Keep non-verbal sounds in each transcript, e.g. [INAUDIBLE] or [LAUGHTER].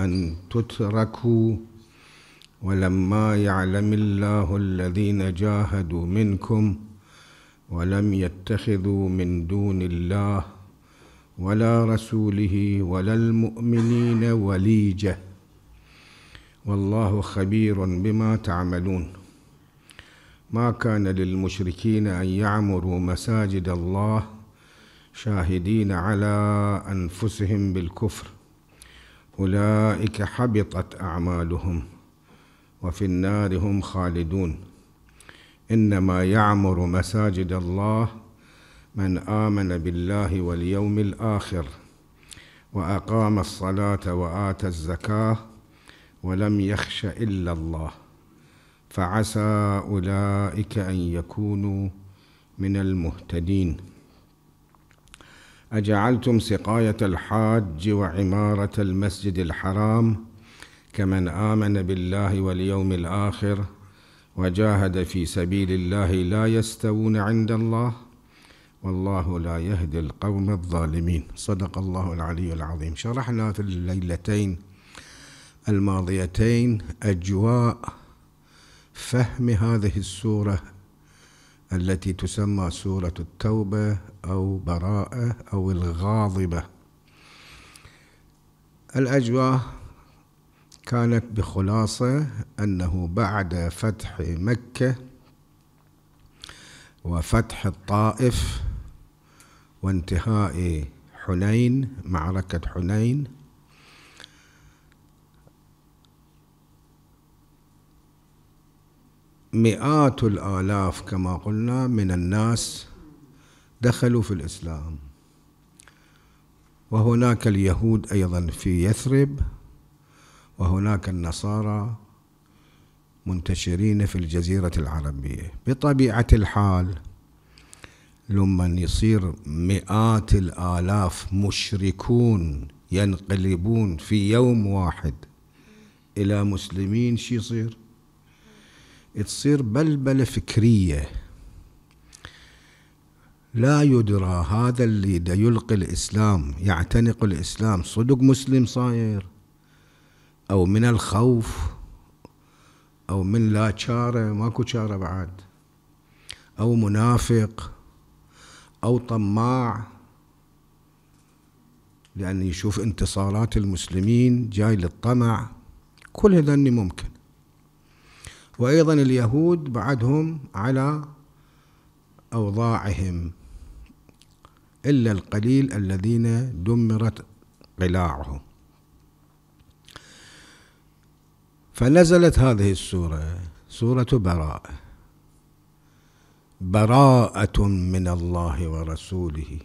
أن تتركوا ولما يعلم الله الذين جاهدوا منكم ولم يتخذوا من دون الله ولا رسوله ولا المؤمنين وليجه والله خبير بما تعملون ما كان للمشركين ان يعمروا مساجد الله شاهدين على انفسهم بالكفر أولئك حبطت أعمالهم وفي النار هم خالدون إنما يعمر مساجد الله من آمن بالله واليوم الآخر وأقام الصلاة وآتى الزكاة ولم يخش إلا الله فعسى أولئك أن يكونوا من المهتدين اجعلتم سقايه الحاج وعماره المسجد الحرام كمن امن بالله واليوم الاخر وجاهد في سبيل الله لا يستوون عند الله والله لا يهدي القوم الظالمين صدق الله العلي العظيم شرحنا في الليلتين الماضيتين اجواء فهم هذه السوره التي تسمى سورة التوبة أو براءة أو الغاضبة الأجواء كانت بخلاصة أنه بعد فتح مكة وفتح الطائف وانتهاء حنين معركة حنين مئات الآلاف كما قلنا من الناس دخلوا في الإسلام وهناك اليهود أيضا في يثرب وهناك النصارى منتشرين في الجزيرة العربية بطبيعة الحال لما يصير مئات الآلاف مشركون ينقلبون في يوم واحد إلى مسلمين شي يصير تصير بلبلة فكرية لا يدرى هذا اللي يلقي الإسلام يعتنق الإسلام صدق مسلم صاير أو من الخوف أو من لا شارة ماكو شارة بعد أو منافق أو طماع لأن يشوف انتصارات المسلمين جاي للطمع كل هذني ممكن وأيضا اليهود بعدهم على أوضاعهم إلا القليل الذين دمرت قلاعهم فنزلت هذه السورة سورة براءة براءة من الله ورسوله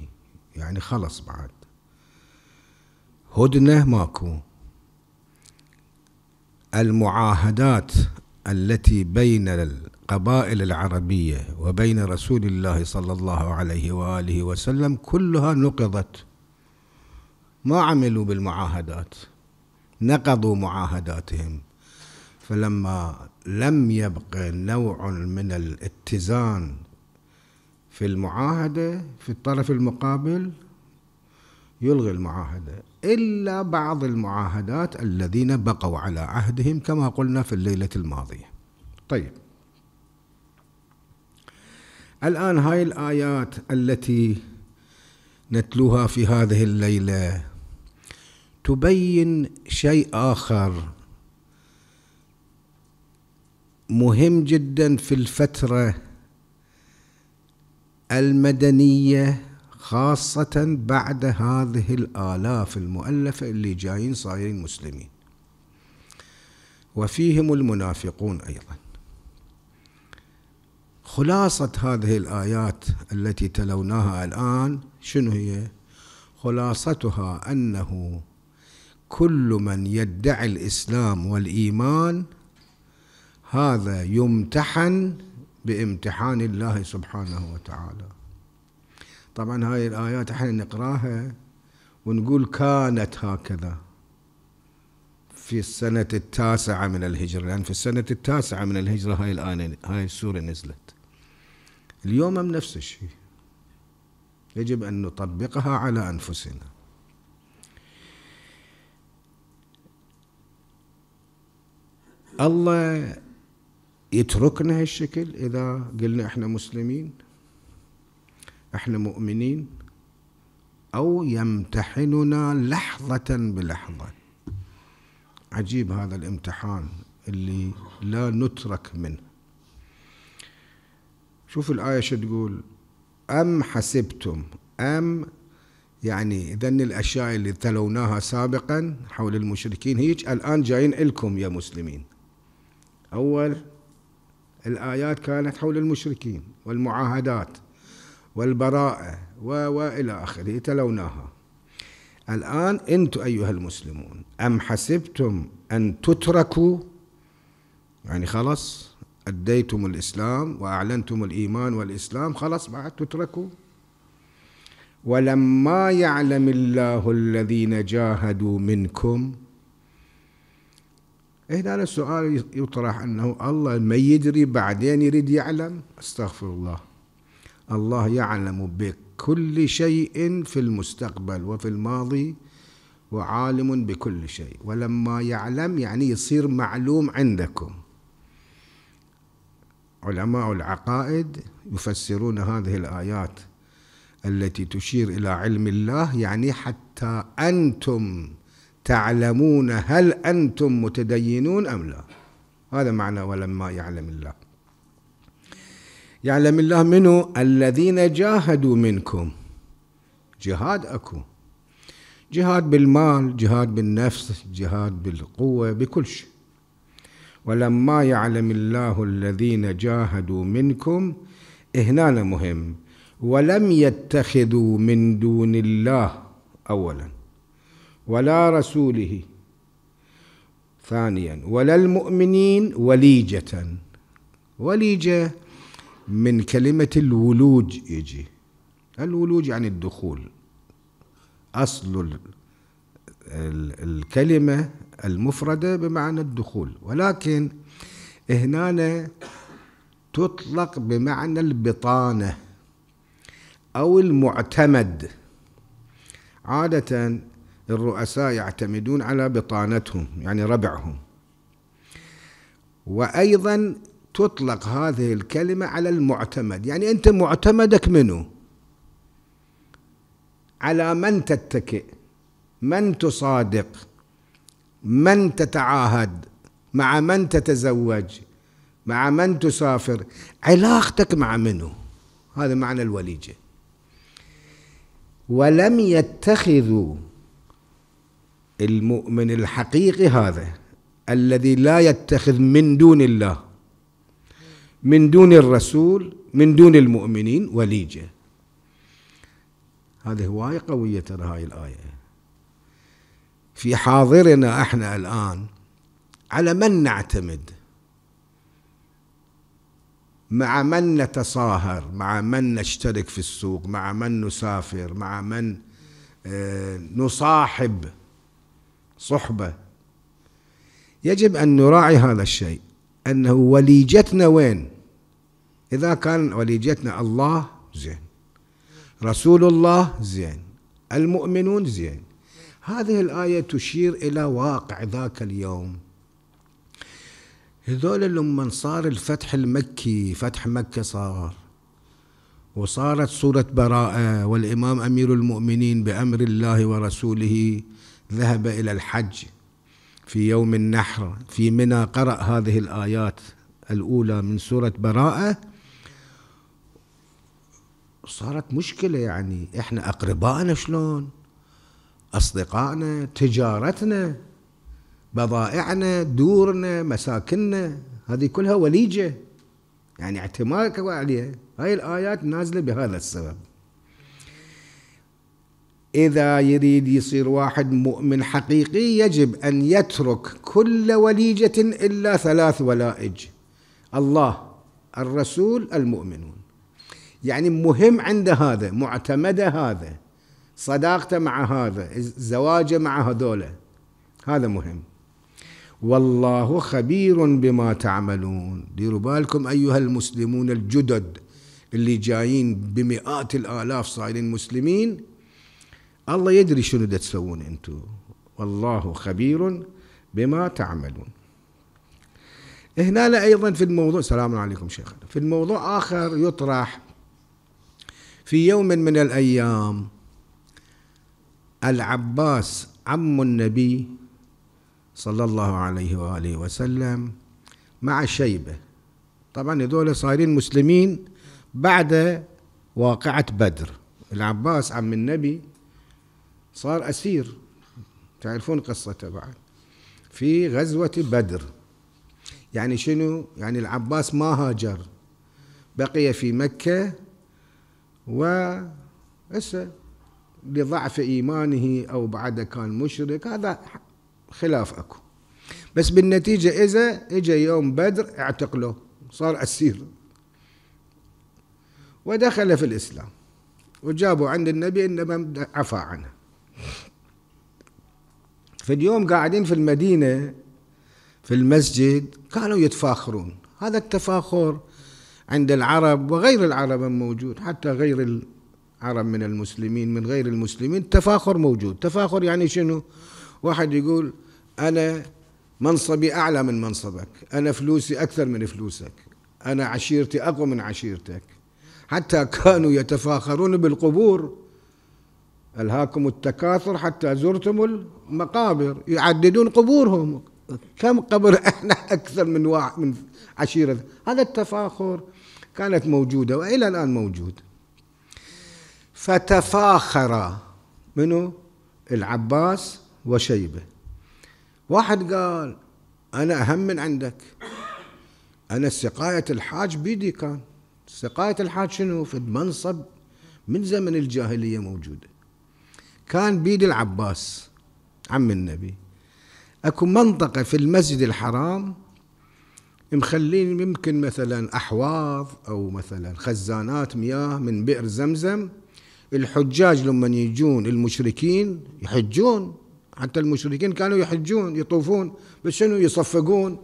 يعني خلص بعد هدنة ماكو المعاهدات التي بين القبائل العربية وبين رسول الله صلى الله عليه وآله وسلم كلها نقضت ما عملوا بالمعاهدات نقضوا معاهداتهم فلما لم يبق نوع من الاتزان في المعاهدة في الطرف المقابل يلغي المعاهدة إلا بعض المعاهدات الذين بقوا على عهدهم كما قلنا في الليلة الماضية طيب الآن هاي الآيات التي نتلوها في هذه الليلة تبين شيء آخر مهم جدا في الفترة المدنية خاصة بعد هذه الآلاف المؤلفة اللي جايين صايرين مسلمين وفيهم المنافقون أيضا خلاصة هذه الآيات التي تلوناها الآن شنو هي؟ خلاصتها أنه كل من يدعي الإسلام والإيمان هذا يمتحن بامتحان الله سبحانه وتعالى طبعا هاي الآيات احنا نقراها ونقول كانت هكذا في السنة التاسعة من الهجرة لأن يعني في السنة التاسعة من الهجرة هاي الآية هاي السورة نزلت اليوم هم نفس الشيء يجب أن نطبقها على أنفسنا الله يتركنا هالشكل إذا قلنا إحنا مسلمين احنا مؤمنين او يمتحننا لحظه بلحظه عجيب هذا الامتحان اللي لا نترك منه شوف الايه شو تقول ام حسبتم ام يعني ذن الاشياء اللي تلوناها سابقا حول المشركين هيج الان جايين لكم يا مسلمين اول الايات كانت حول المشركين والمعاهدات والبراءة وإلى آخره تلوناها الآن أنتم أيها المسلمون أم حسبتم أن تتركوا يعني خلاص أديتم الإسلام وأعلنتم الإيمان والإسلام خلاص بعد تتركوا ولما يعلم الله الذين جاهدوا منكم هنا السؤال يطرح أنه الله ما يدري بعدين يريد يعلم استغفر الله الله يعلم بكل شيء في المستقبل وفي الماضي وعالم بكل شيء ولما يعلم يعني يصير معلوم عندكم علماء العقائد يفسرون هذه الآيات التي تشير إلى علم الله يعني حتى أنتم تعلمون هل أنتم متدينون أم لا هذا معنى ولما يعلم الله يعلم الله منو الذين جاهدوا منكم جهاد اكو جهاد بالمال جهاد بالنفس جهاد بالقوة بكل شيء ولما يعلم الله الذين جاهدوا منكم هنا مهم ولم يتخذوا من دون الله أولا ولا رسوله ثانيا ولا المؤمنين وليجة وليجة من كلمة الولوج يجي الولوج يعني الدخول أصل الكلمة المفردة بمعنى الدخول ولكن هنا تطلق بمعنى البطانة أو المعتمد عادة الرؤساء يعتمدون على بطانتهم يعني ربعهم وأيضا تطلق هذه الكلمة على المعتمد يعني أنت معتمدك منه على من تتكئ من تصادق من تتعاهد مع من تتزوج مع من تسافر علاقتك مع منه هذا معنى الوليجة ولم يتخذوا المؤمن الحقيقي هذا الذي لا يتخذ من دون الله من دون الرسول من دون المؤمنين وليجة هذه هواية قوية ترى هاي الآية في حاضرنا احنا الآن على من نعتمد مع من نتصاهر مع من نشترك في السوق مع من نسافر مع من آه، نصاحب صحبة يجب أن نراعي هذا الشيء أنه وليجتنا وين إذا كان وليجتنا الله زين رسول الله زين المؤمنون زين هذه الآية تشير إلى واقع ذاك اليوم هذول لما صار الفتح المكي فتح مكة صار وصارت صورة براءة والإمام أمير المؤمنين بأمر الله ورسوله ذهب إلى الحج في يوم النحر في منى قرأ هذه الآيات الأولى من سورة براءة صارت مشكلة يعني احنا أقربائنا شلون أصدقائنا تجارتنا بضائعنا دورنا مساكننا هذه كلها وليجة يعني اعتمادك عليها هاي الآيات نازلة بهذا السبب إذا يريد يصير واحد مؤمن حقيقي يجب أن يترك كل وليجة إلا ثلاث ولائج الله الرسول المؤمنون يعني مهم عند هذا معتمد هذا صداقته مع هذا زواجه مع هذولا هذا مهم والله خبير بما تعملون ديروا بالكم أيها المسلمون الجدد اللي جايين بمئات الآلاف صايرين مسلمين الله يدري شنو دا تسوون انتو والله خبير بما تعملون هنا ايضا في الموضوع سلام عليكم شيخنا في الموضوع اخر يطرح في يوم من الايام العباس عم النبي صلى الله عليه واله وسلم مع شيبه طبعا هذول صايرين مسلمين بعد واقعه بدر العباس عم النبي صار أسير تعرفون قصته بعد في غزوة بدر يعني شنو يعني العباس ما هاجر بقي في مكة و هسه لضعف إيمانه أو بعد كان مشرك هذا خلاف أكو بس بالنتيجة إذا إجا يوم بدر اعتقله صار أسير ودخل في الإسلام وجابوا عند النبي إنما عفى عنه في اليوم قاعدين في المدينة في المسجد كانوا يتفاخرون هذا التفاخر عند العرب وغير العرب موجود حتى غير العرب من المسلمين من غير المسلمين تفاخر موجود تفاخر يعني شنو واحد يقول أنا منصبي أعلى من منصبك أنا فلوسي أكثر من فلوسك أنا عشيرتي أقوى من عشيرتك حتى كانوا يتفاخرون بالقبور ألهاكم التكاثر حتى زرتم المقابر يعددون قبورهم كم قبر احنا [LAUGHS] أكثر من واحد من عشيرة هذا التفاخر كانت موجودة وإلى الآن موجود فتفاخر منو العباس وشيبة واحد قال أنا أهم من عندك أنا سقاية الحاج بيدي كان سقاية الحاج شنو في المنصب من زمن الجاهلية موجوده كان بيد العباس عم النبي اكو منطقة في المسجد الحرام مخلين يمكن مثلا احواض او مثلا خزانات مياه من بئر زمزم الحجاج لما يجون المشركين يحجون حتى المشركين كانوا يحجون يطوفون بس شنو يصفقون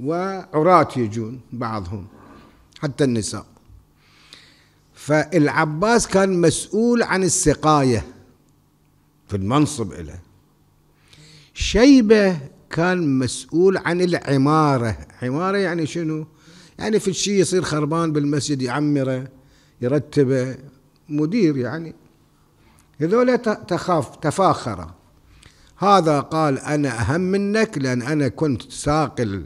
وعراة يجون بعضهم حتى النساء فالعباس كان مسؤول عن السقاية في المنصب له شيبة كان مسؤول عن العمارة عمارة يعني شنو يعني في الشيء يصير خربان بالمسجد يعمره يرتبه مدير يعني هذول تخاف تفاخرة هذا قال أنا أهم منك لأن أنا كنت ساقي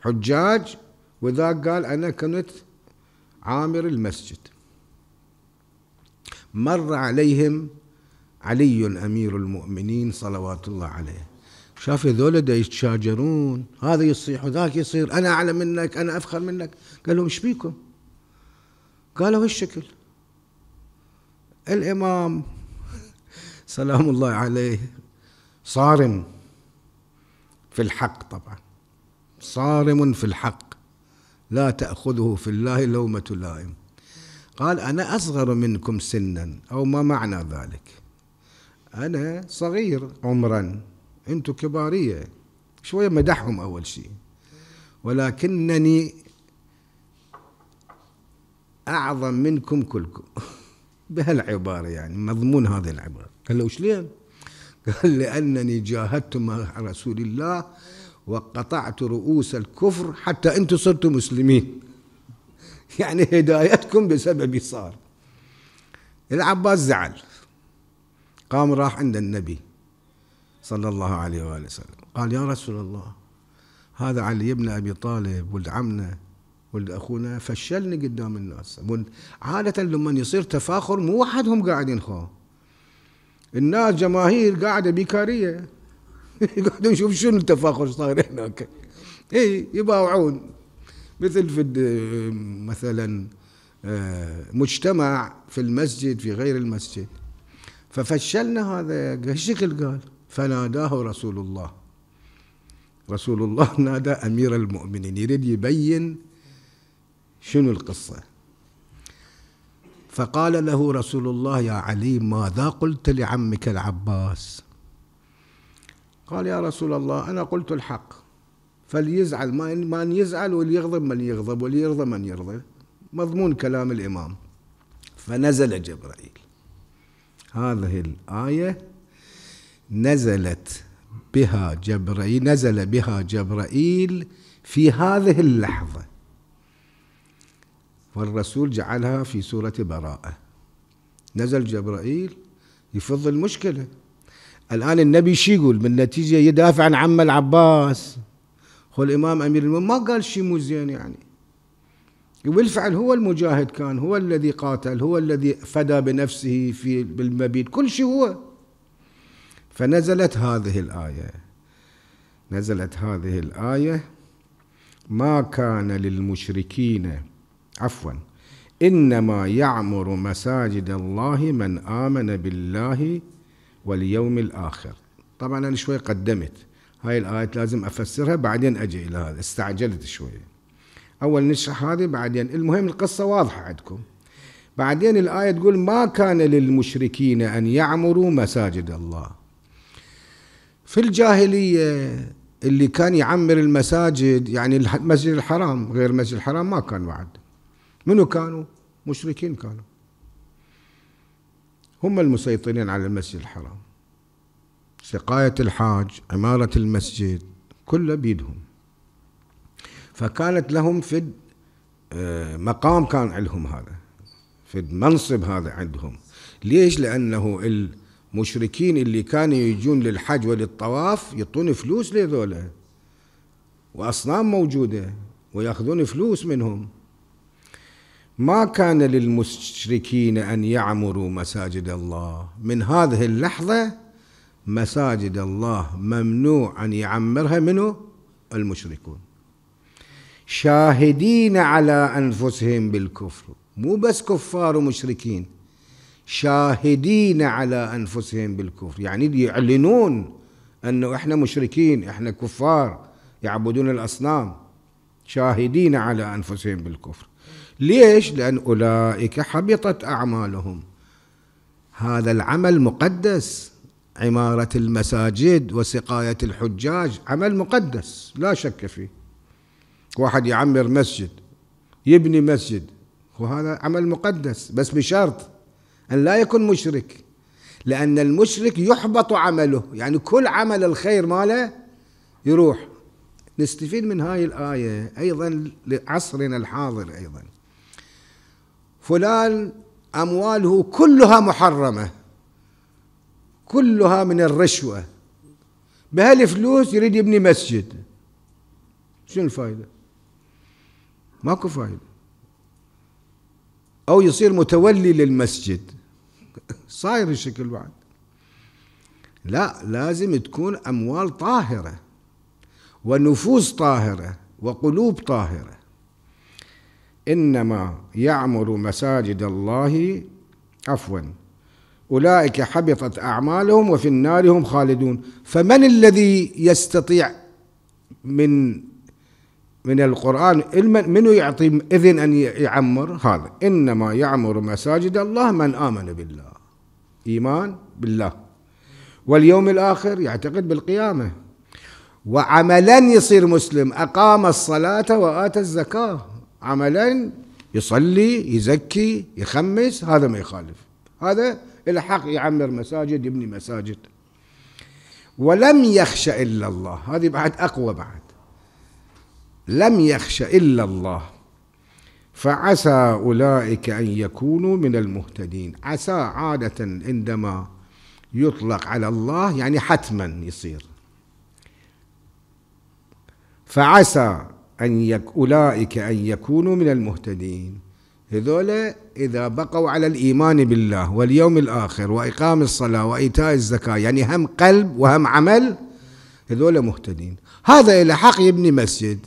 الحجاج وذاك قال أنا كنت عامر المسجد مر عليهم علي الأمير المؤمنين صلوات الله عليه شاف هذول دا يتشاجرون هذا يصيح وذاك يصير أنا أعلى منك أنا أفخر منك قال لهم إيش بيكم قالوا هالشكل الإمام [LAUGHS] سلام الله عليه صارم في الحق طبعا صارم في الحق لا تأخذه في الله لومة لائم قال أنا أصغر منكم سنا أو ما معنى ذلك أنا صغير عمرا أنتم كبارية شوية مدحهم أول شيء ولكنني أعظم منكم كلكم [LAUGHS] بهالعبارة يعني مضمون هذه العبارة قال له شلين قال لأنني جاهدت مع رسول الله وقطعت رؤوس الكفر حتى أنتم صرتوا مسلمين [LAUGHS] يعني هدايتكم بسببي صار العباس زعل قام راح عند النبي صلى الله عليه وآله وسلم قال يا رسول الله هذا علي بن أبي طالب ولد عمنا ولد أخونا فشلني قدام الناس عادة لما يصير تفاخر مو وحدهم قاعدين خو الناس جماهير قاعدة بيكارية [LAUGHS] يقعدون نشوف شنو التفاخر صاير هناك اي يباوعون مثل في مثلا آه، مجتمع في المسجد في غير المسجد ففشلنا هذا هالشكل قال فناداه رسول الله رسول الله [LAUGHS] نادى امير المؤمنين يريد يبين شنو القصه فقال له رسول الله يا علي ماذا قلت لعمك العباس قال يا رسول الله انا قلت الحق فليزعل من يزعل وليغضب من يغضب وليرضى من يرضى مضمون كلام الامام فنزل جبرائيل هذه الآية نزلت بها جبرائيل نزل بها جبرائيل في هذه اللحظة والرسول جعلها في سورة براءة نزل جبرائيل يفض المشكلة الآن النبي شي يقول بالنتيجة يدافع عن عم العباس هو الإمام أمير المؤمنين ما قال شي مو زين يعني وبالفعل هو المجاهد كان هو الذي قاتل هو الذي فدى بنفسه في بالمبيد كل شيء هو فنزلت هذه الآية نزلت هذه الآية ما كان للمشركين عفوا إنما يعمر مساجد الله من آمن بالله واليوم الآخر طبعا أنا شوي قدمت هاي الآية لازم أفسرها بعدين أجي إلى هذا استعجلت شوي أول نشرح هذه بعدين المهم القصة واضحة عندكم بعدين الآية تقول ما كان للمشركين أن يعمروا مساجد الله في الجاهلية اللي كان يعمر المساجد يعني المسجد الحرام غير المسجد الحرام ما كان بعد منو كانوا؟ مشركين كانوا هم المسيطرين على المسجد الحرام سقاية الحاج عمارة المسجد كله بيدهم فكانت لهم فد آه، مقام كان عندهم هذا فد منصب هذا عندهم ليش لأنه المشركين اللي كانوا يجون للحج وللطواف يعطون فلوس لذولا وأصنام موجودة ويأخذون فلوس منهم ما كان للمشركين أن يعمروا مساجد الله من هذه اللحظة مساجد الله ممنوع أن يعمرها منه المشركون شاهدين على انفسهم بالكفر مو بس كفار ومشركين شاهدين على انفسهم بالكفر يعني يعلنون انه احنا مشركين احنا كفار يعبدون الاصنام شاهدين على انفسهم بالكفر ليش لان اولئك حبطت اعمالهم هذا العمل مقدس عماره المساجد وسقايه الحجاج عمل مقدس لا شك فيه واحد يعمر مسجد يبني مسجد وهذا عمل مقدس بس بشرط أن لا يكون مشرك لأن المشرك يحبط عمله يعني كل عمل الخير ماله يروح نستفيد من هاي الآية أيضا لعصرنا الحاضر أيضا فلان أمواله كلها محرمة كلها من الرشوة بهالفلوس يريد يبني مسجد شنو الفائدة؟ ماكو فائدة أو يصير متولي للمسجد صاير الشكل بعد لا لازم تكون أموال طاهرة ونفوس طاهرة وقلوب طاهرة إنما يعمر مساجد الله عفوا أولئك حبطت أعمالهم وفي النار هم خالدون فمن الذي يستطيع من من القرآن من يعطي إذن أن يعمر هذا إنما يعمر مساجد الله من آمن بالله إيمان بالله واليوم الآخر يعتقد بالقيامة وعملا يصير مسلم أقام الصلاة وآتى الزكاة عملا يصلي يزكي يخمس هذا ما يخالف هذا الحق يعمر مساجد يبني مساجد ولم يخشى إلا الله هذه بعد أقوى بعد لم يخش إلا الله فعسى أولئك أن يكونوا من المهتدين عسى عادة عندما يطلق على الله يعني حتما يصير فعسى أن يك أولئك أن يكونوا من المهتدين هذول إذا بقوا على الإيمان بالله واليوم الآخر وإقام الصلاة وإيتاء الزكاة يعني هم قلب وهم عمل هذول مهتدين هذا إلى حق يبني مسجد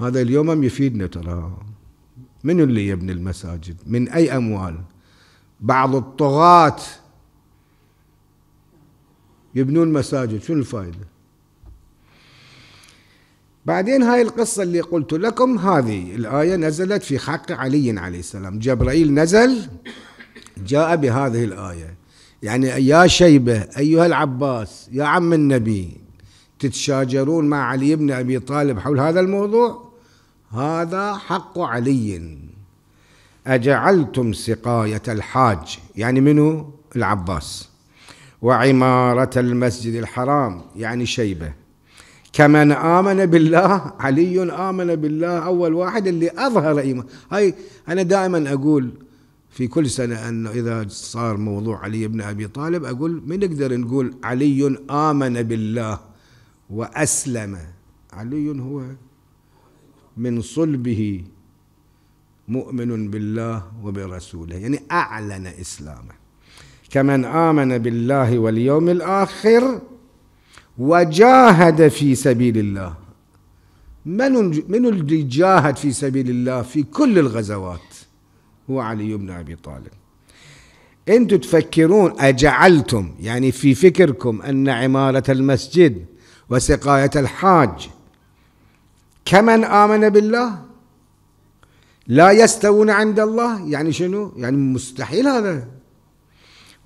هذا اليوم يفيدنا ترى من اللي يبني المساجد من أي أموال بعض الطغاة يبنون مساجد شنو الفائدة بعدين هاي القصة اللي قلت لكم هذه الآية نزلت في حق علي عليه السلام جبرائيل نزل جاء بهذه الآية يعني يا شيبة أيها العباس يا عم النبي تتشاجرون مع علي بن أبي طالب حول هذا الموضوع هذا حق علي أجعلتم سقاية الحاج يعني منو العباس وعمارة المسجد الحرام يعني شيبة كمن آمن بالله علي آمن بالله أول واحد اللي أظهر إيمان هاي أنا دائما أقول في كل سنة أنه إذا صار موضوع علي بن أبي طالب أقول ما نقدر نقول علي آمن بالله وأسلم علي هو من صلبه مؤمن بالله وبرسوله يعني أعلن إسلامه كمن آمن بالله واليوم الآخر وجاهد في سبيل الله من من اللي جاهد في سبيل الله في كل الغزوات هو علي بن ابي طالب انتم تفكرون اجعلتم يعني في فكركم ان عماره المسجد وسقايه الحاج كمن آمن بالله لا يستوون عند الله يعني شنو يعني مستحيل هذا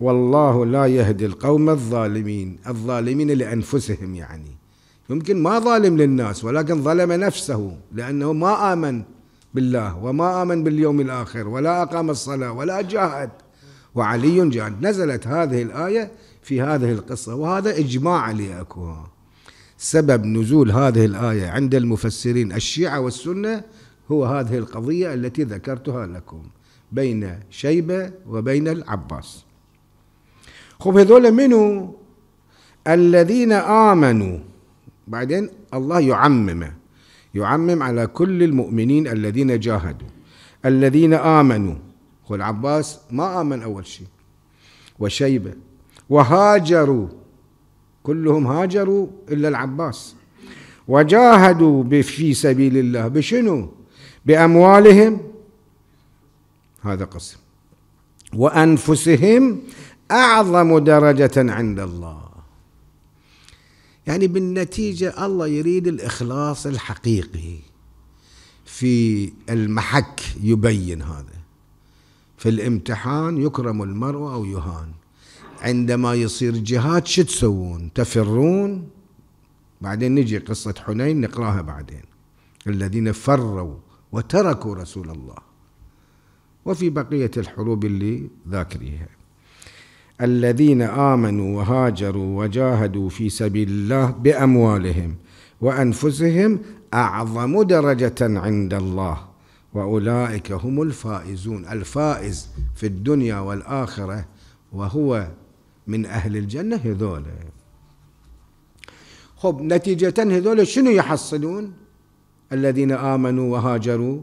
والله لا يهدي القوم الظالمين الظالمين لأنفسهم يعني يمكن ما ظالم للناس ولكن ظلم نفسه لأنه ما آمن بالله وما آمن باليوم الآخر ولا أقام الصلاة ولا جاهد وعلي جاهد نزلت هذه الآية في هذه القصة وهذا إجماع عليه أكوها سبب نزول هذه الآية عند المفسرين الشيعة والسنة هو هذه القضية التي ذكرتها لكم بين شيبة وبين العباس خب هذول منو الذين آمنوا بعدين الله يعممه يعمم على كل المؤمنين الذين جاهدوا الذين آمنوا والعباس ما آمن أول شيء وشيبة وهاجروا كلهم هاجروا إلا العباس وجاهدوا في سبيل الله بشنو بأموالهم هذا قسم وأنفسهم أعظم درجة عند الله يعني بالنتيجة الله يريد الإخلاص الحقيقي في المحك يبين هذا في الامتحان يكرم المرء أو يهان عندما يصير جهاد شو تسوون تفرون بعدين نجي قصة حنين نقراها بعدين الذين فروا وتركوا رسول الله وفي بقية الحروب اللي ذاكريها الذين آمنوا وهاجروا وجاهدوا في سبيل الله بأموالهم وأنفسهم أعظم درجة عند الله وأولئك هم الفائزون الفائز في الدنيا والآخرة وهو من أهل الجنة هذول خب نتيجة هذول شنو يحصلون الذين آمنوا وهاجروا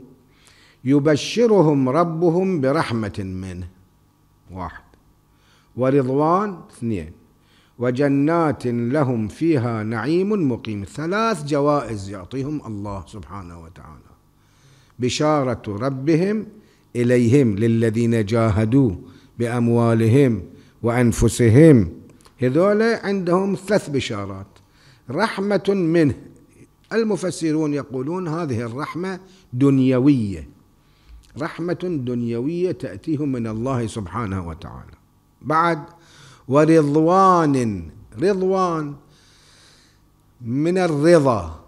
يبشرهم ربهم برحمة منه واحد ورضوان اثنين وجنات لهم فيها نعيم مقيم ثلاث جوائز يعطيهم الله سبحانه وتعالى بشارة ربهم إليهم للذين جاهدوا بأموالهم وأنفسهم هذول عندهم ثلاث بشارات رحمة منه المفسرون يقولون هذه الرحمة دنيوية رحمة دنيوية تأتيهم من الله سبحانه وتعالى بعد ورضوان رضوان من الرضا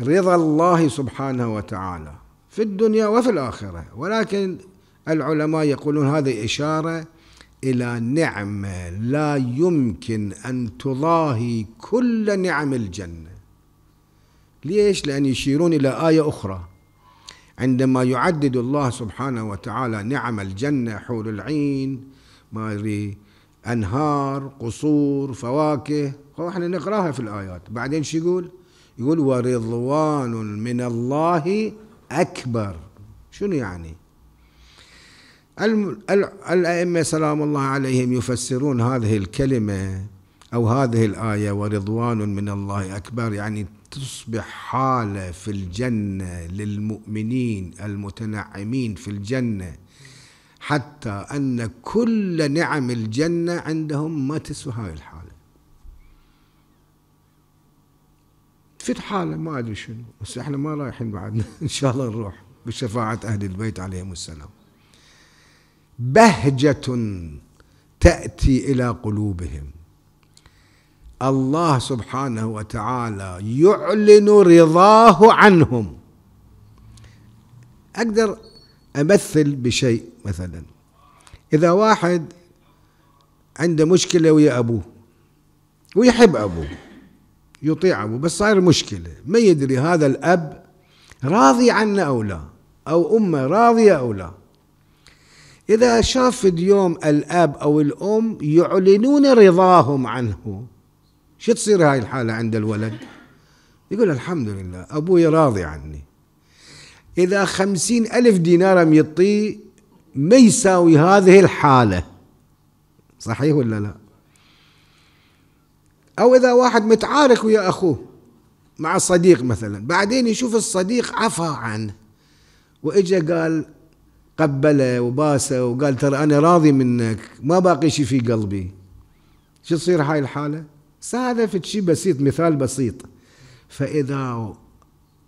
رضا الله سبحانه وتعالى في الدنيا وفي الآخرة ولكن العلماء يقولون هذه إشارة الى نعمه لا يمكن ان تضاهي كل نعم الجنه ليش لان يشيرون الى ايه اخرى عندما يعدد الله سبحانه وتعالى نعم الجنه حول العين ما ادري انهار قصور فواكه هو احنا نقراها في الايات بعدين شو يقول يقول ورضوان من الله اكبر شنو يعني الأئمة سلام الله عليهم يفسرون هذه الكلمة أو هذه الآية ورضوان من الله أكبر يعني تصبح حالة في الجنة للمؤمنين المتنعمين في الجنة حتى أن كل نعم الجنة عندهم ما تسوى هاي الحالة في حالة ما أدري شنو بس احنا ما رايحين بعد [LAUGHS] إن شاء الله نروح بشفاعة أهل البيت عليهم السلام بهجه تاتي الى قلوبهم الله سبحانه وتعالى يعلن رضاه عنهم اقدر امثل بشيء مثلا اذا واحد عنده مشكله ويا ابوه ويحب ابوه يطيع ابوه بس صاير مشكله ما يدري هذا الاب راضي عنه او لا او امه راضيه او لا إذا شاف اليوم الأب أو الأم يعلنون رضاهم عنه شو تصير هاي الحالة عند الولد يقول الحمد لله أبوي راضي عني إذا خمسين ألف دينار يطي ما يساوي هذه الحالة صحيح ولا لا أو إذا واحد متعارك ويا أخوه مع صديق مثلا بعدين يشوف الصديق عفى عنه وإجا قال قبله وباسه وقال ترى أنا راضي منك ما باقي شيء في قلبي شو تصير هاي الحالة سالفة شيء بسيط مثال بسيط فإذا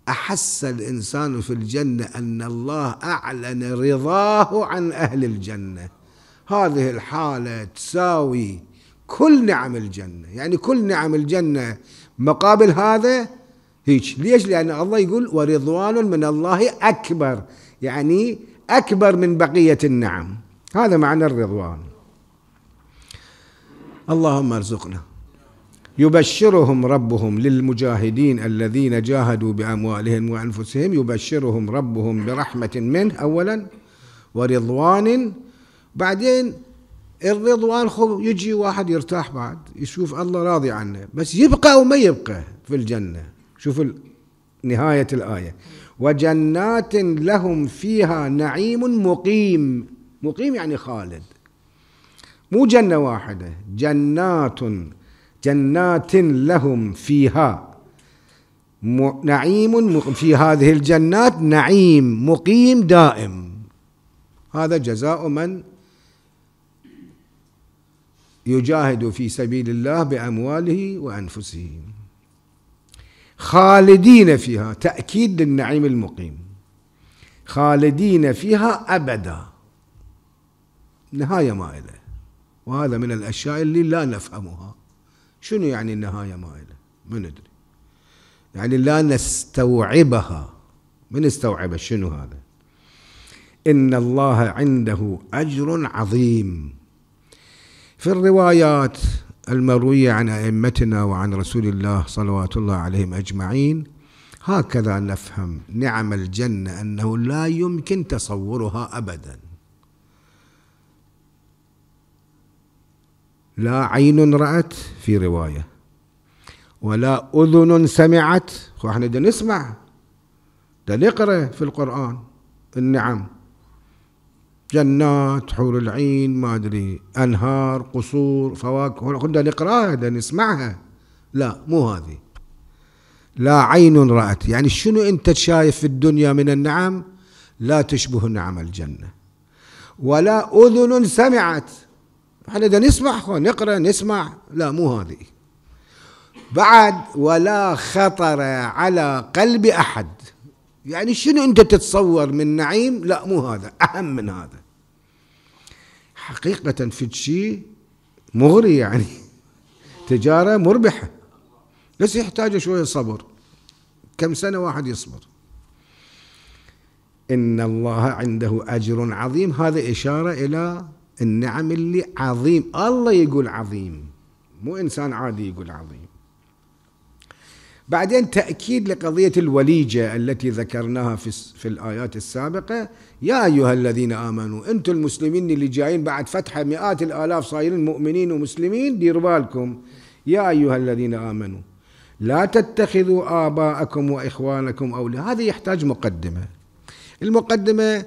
أحس الإنسان في الجنة أن الله أعلن رضاه عن أهل الجنة هذه الحالة تساوي كل نعم الجنة يعني كل نعم الجنة مقابل هذا هيك ليش لأن الله يقول ورضوان من الله أكبر يعني أكبر من بقية النعم هذا معنى الرضوان اللهم ارزقنا يبشرهم ربهم للمجاهدين الذين جاهدوا بأموالهم وأنفسهم يبشرهم ربهم برحمة منه أولا ورضوان بعدين الرضوان خب يجي واحد يرتاح بعد يشوف الله راضي عنه بس يبقى أو ما يبقى في الجنة شوف نهاية الآية وجنات لهم فيها نعيم مقيم مقيم يعني خالد مو جنة واحدة جنات جنات لهم فيها نعيم في هذه الجنات نعيم مقيم دائم هذا جزاء من يجاهد في سبيل الله بأمواله وأنفسهم خالدين فيها تأكيد للنعيم المقيم خالدين فيها أبدا نهاية مائلة وهذا من الأشياء اللي لا نفهمها شنو يعني النهاية مائلة ما ندري يعني لا نستوعبها من استوعبها شنو هذا إن الله عنده أجر عظيم في الروايات المروية عن أئمتنا وعن رسول الله صلوات الله عليهم أجمعين هكذا نفهم نعم الجنة أنه لا يمكن تصورها أبدا لا عين رأت في رواية ولا أذن سمعت واحنا نسمع نقرأ في القرآن النعم جنات حور العين ما أدري أنهار قصور فواكه كنا نقراها نسمعها لا مو هذه لا عين رأت يعني شنو أنت شايف في الدنيا من النعم لا تشبه نعم الجنة ولا أذن سمعت احنا إذا نسمع نقرأ نسمع لا مو هذه بعد ولا خطر على قلب أحد يعني شنو أنت تتصور من نعيم لا مو هذا أهم من هذا حقيقة في شيء مغري يعني تجارة مربحة بس يحتاج شوية صبر كم سنة واحد يصبر إن الله عنده أجر عظيم هذا إشارة إلى النعم اللي عظيم الله يقول عظيم مو إنسان عادي يقول عظيم بعدين تأكيد لقضية الوليجة التي ذكرناها في, في الآيات السابقة يا أيها الذين آمنوا أنتم المسلمين اللي جايين بعد فتحة مئات الآلاف صايرين مؤمنين ومسلمين دير بالكم يا أيها الذين آمنوا لا تتخذوا آباءكم وإخوانكم أولياء هذا يحتاج مقدمة المقدمة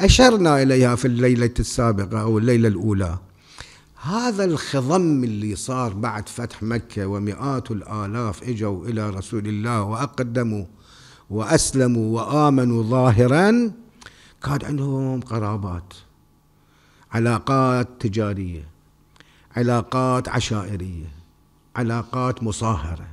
أشرنا إليها في الليلة السابقة أو الليلة الأولى هذا الخضم اللي صار بعد فتح مكة ومئات الآلاف إجوا إلى رسول الله وأقدموا وأسلموا وآمنوا ظاهرا كان عندهم قرابات علاقات تجارية علاقات عشائرية علاقات مصاهرة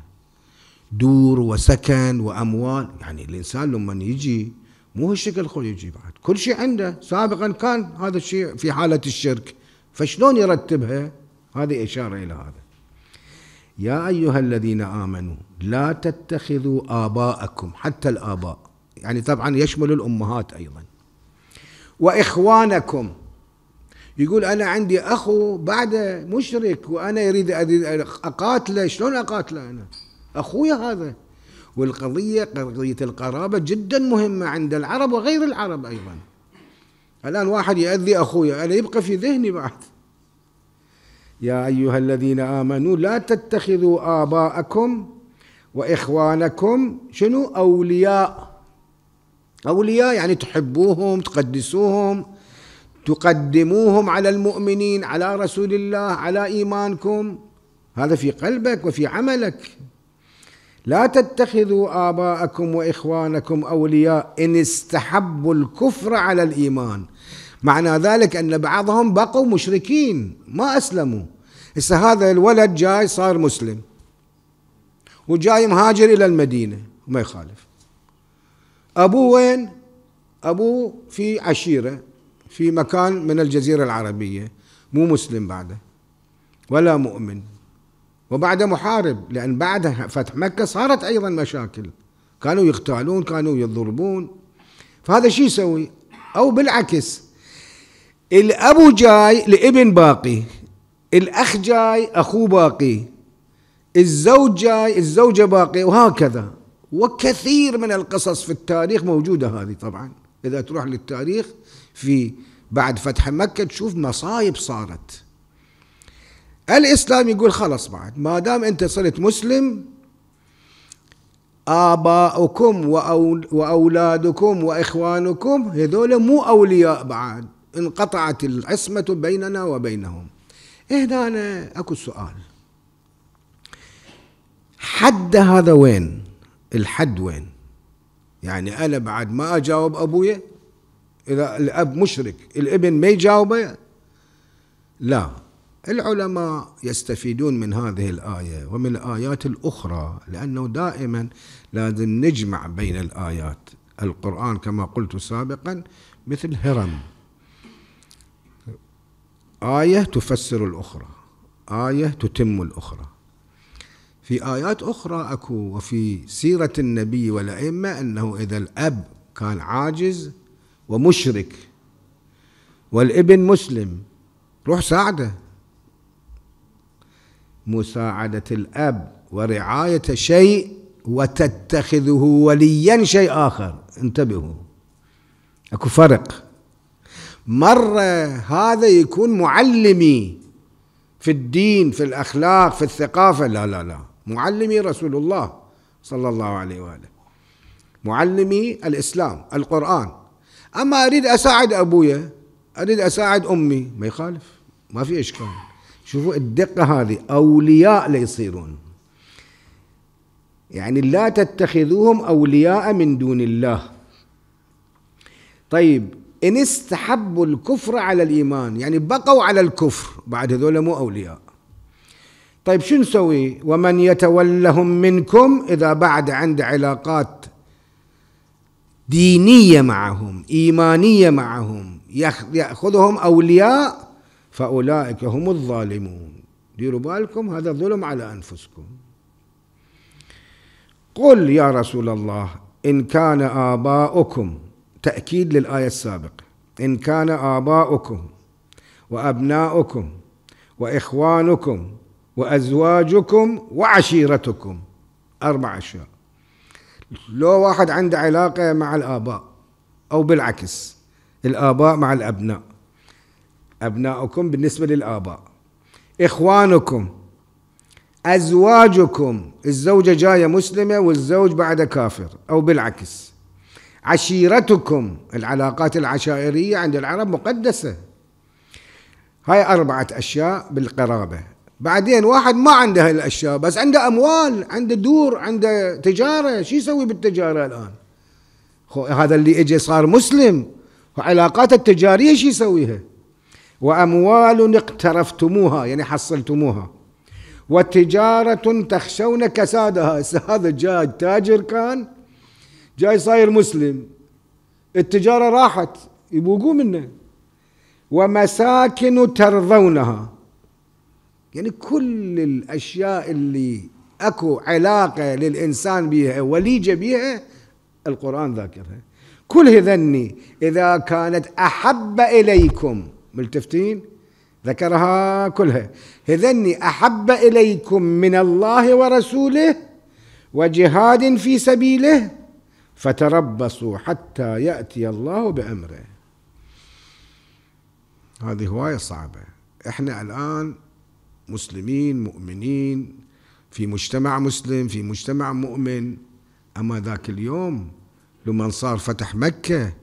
دور وسكن وأموال يعني الإنسان لما يجي مو هالشكل خل يجي بعد كل شيء عنده سابقا كان هذا الشيء في حالة الشرك فشلون يرتبها هذه إشارة إلى هذا يا أيها الذين آمنوا لا تتخذوا آباءكم حتى الآباء يعني طبعا يشمل الأمهات أيضا وإخوانكم يقول أنا عندي أخو بعد مشرك وأنا يريد أقاتله شلون أقاتله أنا أخوي هذا والقضية قضية القرابة جدا مهمة عند العرب وغير العرب أيضا الآن واحد يأذي أخويا يعني أنا يبقى في ذهني بعد يا أيها الذين آمنوا لا تتخذوا آباءكم وإخوانكم شنو أولياء أولياء يعني تحبوهم تقدسوهم تقدموهم على المؤمنين على رسول الله على إيمانكم هذا في قلبك وفي عملك لا تتخذوا آباءكم وإخوانكم أولياء إن استحبوا الكفر على الإيمان معنى ذلك أن بعضهم بقوا مشركين ما أسلموا هسه هذا الولد جاي صار مسلم وجاي مهاجر إلى المدينة وما يخالف أبوه وين؟ أبوه في عشيرة في مكان من الجزيرة العربية مو مسلم بعده ولا مؤمن وبعده محارب لأن بعد فتح مكة صارت أيضا مشاكل كانوا يقتالون كانوا يضربون فهذا شو يسوي أو بالعكس الأبو جاي لابن باقي الأخ جاي أخوه باقي الزوج جاي الزوجة باقي وهكذا وكثير من القصص في التاريخ موجودة هذه طبعا إذا تروح للتاريخ في بعد فتح مكة تشوف مصايب صارت الإسلام يقول خلص بعد ما دام أنت صرت مسلم آباؤكم وأولادكم وإخوانكم هذول مو أولياء بعد انقطعت العصمة بيننا وبينهم هنا إيه أنا أكو سؤال حد هذا وين الحد وين يعني أنا بعد ما أجاوب أبويا إذا الأب مشرك الابن ما يجاوبه لا العلماء يستفيدون من هذه الآية ومن الآيات الأخرى لأنه دائما لازم نجمع بين الآيات القرآن كما قلت سابقا مثل هرم آية تفسر الأخرى آية تتم الأخرى في آيات أخرى أكو وفي سيرة النبي والأئمة أنه إذا الأب كان عاجز ومشرك والابن مسلم روح ساعده مساعدة الأب ورعاية شيء وتتخذه وليا شيء آخر انتبهوا اكو فرق مرة هذا يكون معلمي في الدين في الأخلاق في الثقافة لا لا لا معلمي رسول الله صلى الله عليه وآله معلمي الإسلام القرآن أما أريد أساعد أبويا أريد أساعد أمي ما يخالف ما في إشكال شوفوا الدقة هذه أولياء ليصيرون يعني لا تتخذوهم أولياء من دون الله طيب إن استحبوا الكفر على الإيمان يعني بقوا على الكفر بعد هذول مو أولياء طيب شو نسوي ومن يتولهم منكم إذا بعد عند علاقات دينية معهم إيمانية معهم يأخذهم أولياء فأولئك هم الظالمون ديروا بالكم هذا ظلم على أنفسكم قل يا رسول الله إن كان آباؤكم تأكيد للآية السابقة إن كان آباؤكم وأبناؤكم وإخوانكم وأزواجكم وعشيرتكم أربع أشياء لو واحد عنده علاقة مع الآباء أو بالعكس الآباء مع الأبناء أبناؤكم بالنسبة للآباء إخوانكم أزواجكم الزوجة جاية مسلمة والزوج بعد كافر أو بالعكس عشيرتكم العلاقات العشائرية عند العرب مقدسة هاي أربعة أشياء بالقرابة بعدين واحد ما عنده هالأشياء بس عنده أموال عنده دور عنده تجارة شو يسوي بالتجارة الآن هذا اللي اجى صار مسلم وعلاقاته التجارية شو يسويها وأموال اقترفتموها يعني حصلتموها وتجارة تخشون كسادها [LAUGHS] هذا جاء تاجر كان جاي صاير مسلم التجارة راحت يبوقوا منه ومساكن ترضونها يعني كل الأشياء اللي أكو علاقة للإنسان بها وليجة بها القرآن ذاكرها كل هذني إذا كانت أحب إليكم ملتفتين ذكرها كلها هذني أحب إليكم من الله ورسوله وجهاد في سبيله فتربصوا حتى يأتي الله بأمره هذه هواية صعبة احنا الآن مسلمين مؤمنين في مجتمع مسلم في مجتمع مؤمن أما ذاك اليوم لمن صار فتح مكة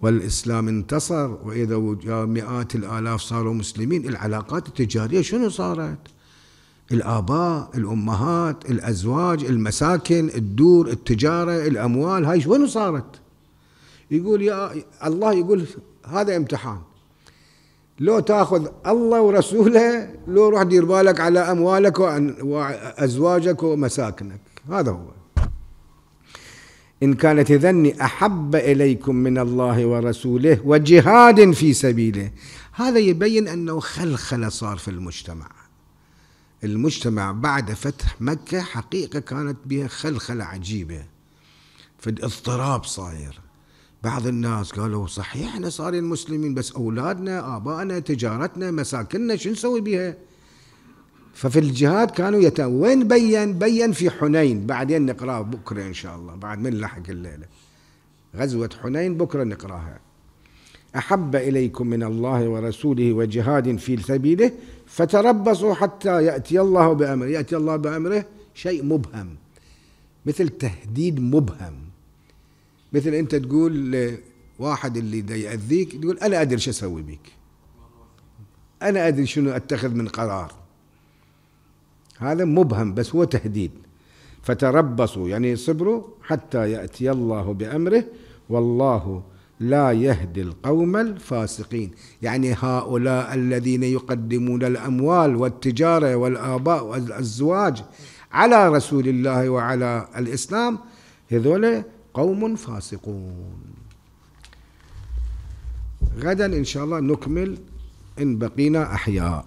والإسلام انتصر وإذا مئات الآلاف صاروا مسلمين العلاقات التجارية شنو صارت؟ الآباء الأمهات الأزواج المساكن الدور التجارة الأموال هاي وين صارت يقول يا الله يقول هذا امتحان لو تاخذ الله ورسوله لو روح دير بالك على اموالك وازواجك ومساكنك هذا هو ان كانت ذني احب اليكم من الله ورسوله وجهاد في سبيله هذا يبين انه خلخله صار في المجتمع المجتمع بعد فتح مكة حقيقة كانت بها خلخلة عجيبة في اضطراب صاير بعض الناس قالوا صحيح احنا صارين مسلمين بس اولادنا ابائنا تجارتنا مساكننا شو نسوي بها ففي الجهاد كانوا يت... وين بين بين في حنين بعدين نقراه بكره ان شاء الله بعد من لحق الليله غزوه حنين بكره نقراها احب اليكم من الله ورسوله وجهاد في سبيله فتربصوا حتى يأتي الله بأمره يأتي الله بأمره شيء مبهم مثل تهديد مبهم مثل أنت تقول واحد اللي دا يأذيك تقول أنا أدري شو أسوي بيك أنا أدري شنو أتخذ من قرار هذا مبهم بس هو تهديد فتربصوا يعني صبروا حتى يأتي الله بأمره والله لا يهدي القوم الفاسقين يعني هؤلاء الذين يقدمون الأموال والتجارة والآباء والأزواج على رسول الله وعلى الإسلام هذول قوم فاسقون غدا إن شاء الله نكمل إن بقينا أحياء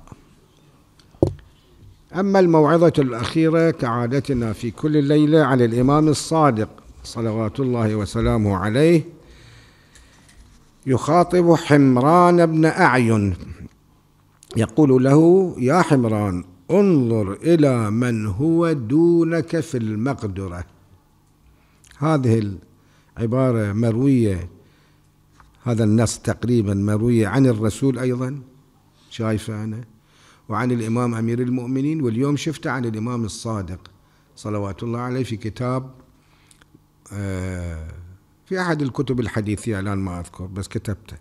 أما الموعظة الأخيرة كعادتنا في كل ليلة على الإمام الصادق صلوات الله وسلامه عليه يخاطب حمران بن أعين يقول له يا حمران انظر إلى من هو دونك في المقدرة هذه العبارة مروية هذا النص تقريبا مروية عن الرسول أيضا شايفة أنا وعن الإمام أمير المؤمنين واليوم شفته عن الإمام الصادق صلوات الله عليه في كتاب آه في أحد الكتب الحديثية الآن ما أذكر بس كتبته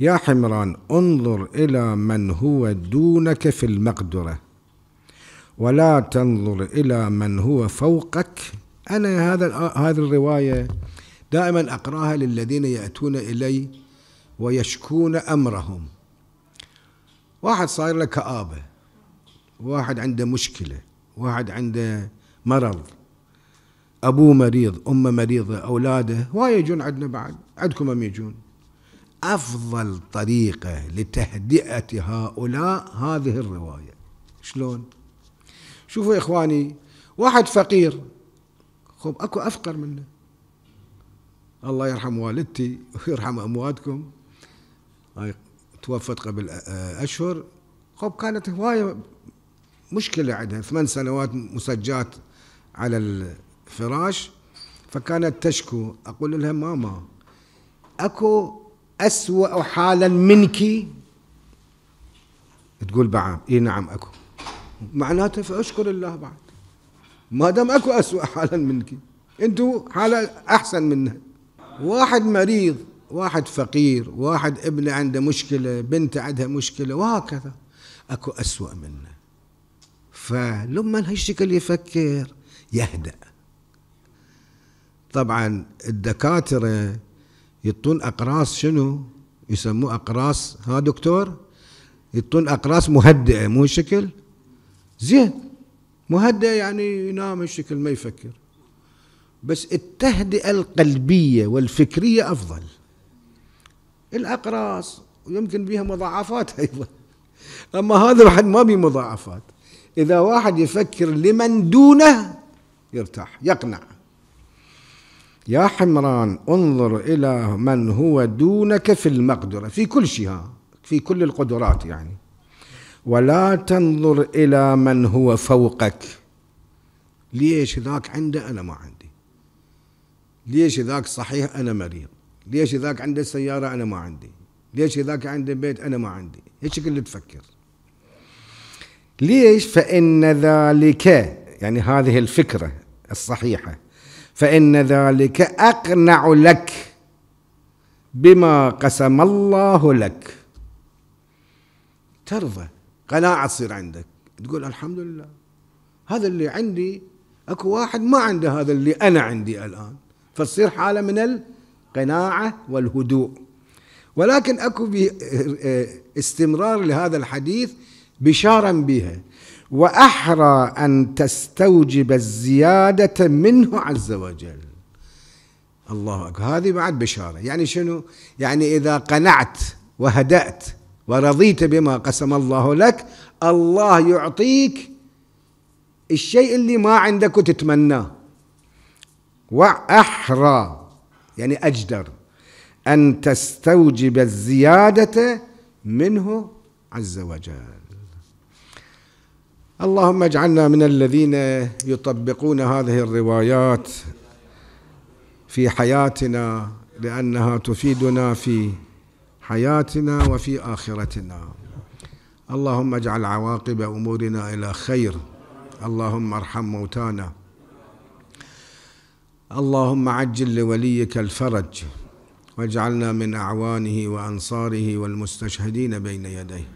يا حمران انظر إلى من هو دونك في المقدرة ولا تنظر إلى من هو فوقك أنا هذا هذه الرواية دائما أقراها للذين يأتون إلي ويشكون أمرهم واحد صاير له كآبة واحد عنده مشكلة واحد عنده مرض ابوه مريض امه مريضه اولاده هواي يجون عندنا بعد عندكم هم يجون افضل طريقه لتهدئه هؤلاء هذه الروايه شلون شوفوا يا اخواني واحد فقير خب اكو افقر منه الله يرحم والدتي ويرحم امواتكم هاي توفت قبل اشهر خب كانت هوايه مشكله عندها ثمان سنوات مسجات على فراش فكانت تشكو أقول لها ماما أكو أسوأ حالا منك تقول بعام إي نعم أكو معناته فأشكر الله بعد ما دام أكو أسوأ حالا منك أنتو حالة أحسن منها واحد مريض واحد فقير واحد ابنه عنده مشكلة بنته عندها مشكلة وهكذا أكو أسوأ منه فلما هالشكل يفكر يهدأ طبعا الدكاترة يطون أقراص شنو يسموه أقراص ها دكتور يطون أقراص مهدئة مو شكل زين مهدئة يعني ينام الشكل ما يفكر بس التهدئة القلبية والفكرية أفضل الأقراص ويمكن بها مضاعفات [LAUGHS] أيضا أما هذا واحد ما به مضاعفات إذا واحد يفكر لمن دونه يرتاح يقنع يا حمران انظر إلى من هو دونك في المقدرة في كل شيء في كل القدرات يعني ولا تنظر إلى من هو فوقك ليش ذاك عنده أنا ما عندي ليش ذاك صحيح أنا مريض ليش ذاك عنده سيارة أنا ما عندي ليش ذاك عنده بيت أنا ما عندي ايش شكل تفكر ليش فإن ذلك يعني هذه الفكرة الصحيحة فإن ذلك أقنع لك بما قسم الله لك ترضى قناعة تصير عندك تقول الحمد لله هذا اللي عندي اكو واحد ما عنده هذا اللي انا عندي الان فتصير حاله من القناعه والهدوء ولكن اكو آه، آه، استمرار لهذا الحديث بشارا بها واحرى ان تستوجب الزياده منه عز وجل الله اكبر هذه بعد بشاره يعني شنو يعني اذا قنعت وهدات ورضيت بما قسم الله لك الله يعطيك الشيء اللي ما عندك وتتمناه واحرى يعني اجدر ان تستوجب الزياده منه عز وجل اللهم اجعلنا من الذين يطبقون هذه الروايات في حياتنا لانها تفيدنا في حياتنا وفي اخرتنا اللهم اجعل عواقب امورنا الى خير اللهم ارحم موتانا اللهم عجل لوليك الفرج واجعلنا من اعوانه وانصاره والمستشهدين بين يديه